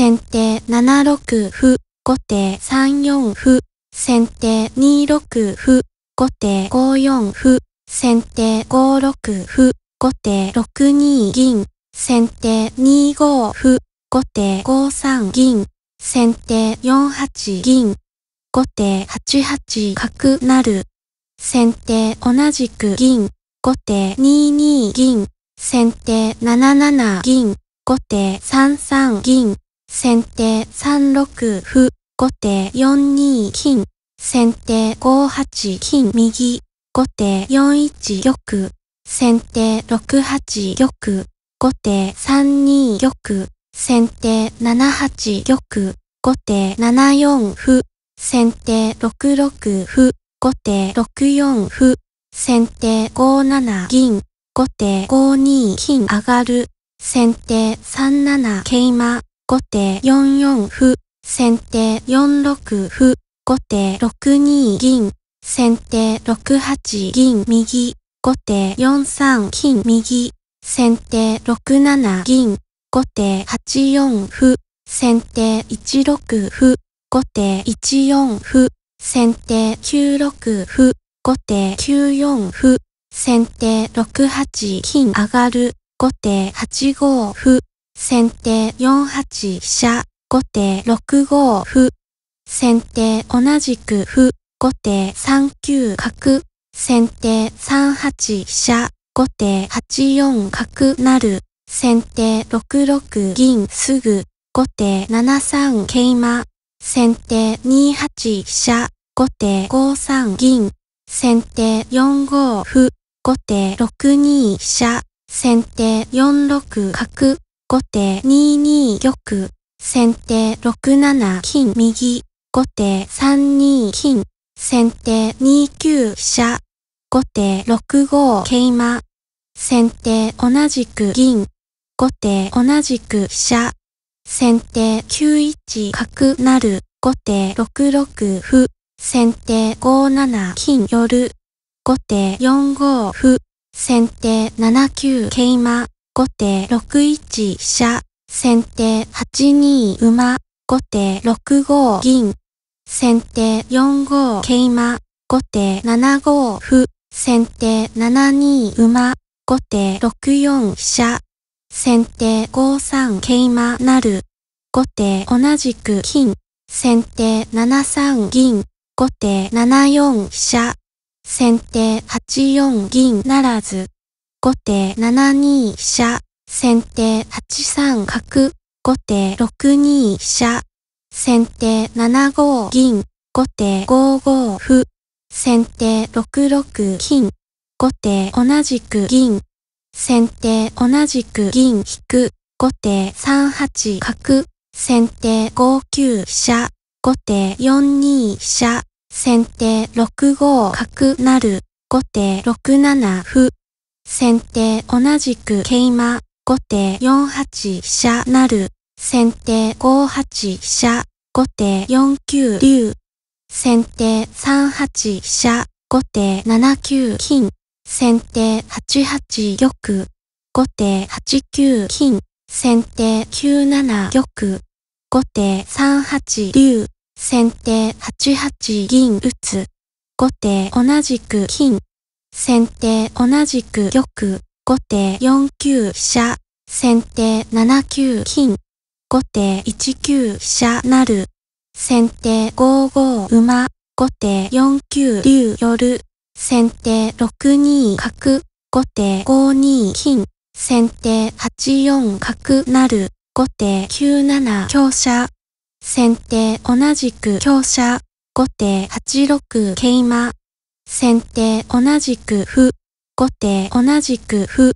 先手7六歩、後手3四歩、先手2六歩、後手5四歩、先手5六歩、後手6二銀、先手2五歩、後手5三銀、先手4八銀、後手8八角なる、先手同じく銀、後手2二銀、先手7七銀、後手3三銀、先手3六歩、後手4二金。先手5八金右、後手4一玉。先手6八玉、後手3二玉。先手7八玉、後手7四歩。先手6六歩、後手6四歩。先手5七銀、後手5二金上がる。先手3七桂馬。後手4四歩、先手4六歩、後手6二銀、先手6八銀右、後手4三金右、先手6七銀、後手8四歩、先手1六歩、後手1四歩、先手9六歩、後手9四歩、先手6八金上がる、後手8五歩、先手4八飛車、後手6五歩。先手同じく歩、後手3九角。先手3八飛車、後手8四角なる。先手6六銀すぐ、後手7三桂馬。先手2八飛車、後手5三銀。先手4五歩、後手6二飛車。先手4六角。後手2二玉、先手6七金右、後手3二金、先手2九飛車、後手6五桂馬、先手同じく銀、後手同じく飛車、先手9一角なる、後手6六歩、先手5七金寄る、後手4五歩、先手7九桂馬、後手6一飛車、先手8二馬、後手6五銀、先手4五桂馬、後手7五歩、先手7二馬、後手6四飛車、先手5三桂馬なる、後手同じく金、先手7三銀、後手7四飛車、先手8四銀ならず、後手7二飛車、先手8三角、後手6二飛車、先手7五銀、後手5五歩、先手6六金、後手同じく銀、先手同じく銀引く、後手3八角、先手5九飛車、後手4二飛車、先手6五角なる、後手6七歩、先手同じく桂馬、後手4八飛車なる。先手5八飛車、後手4九竜。先手3八飛車、後手7九金。先手8八玉。後手8九金。先手9七玉。後手3八竜。先手8八銀打つ。後手同じく金。先手同じく玉、後手4九飛車、先手7九金、後手1九飛車なる、先手5五馬、後手4九竜寄先手6二角、後手5二金、先手8四角なる、後手9七強車、先手同じく強車、後手8六桂馬、先手同じく歩、後手同じく歩。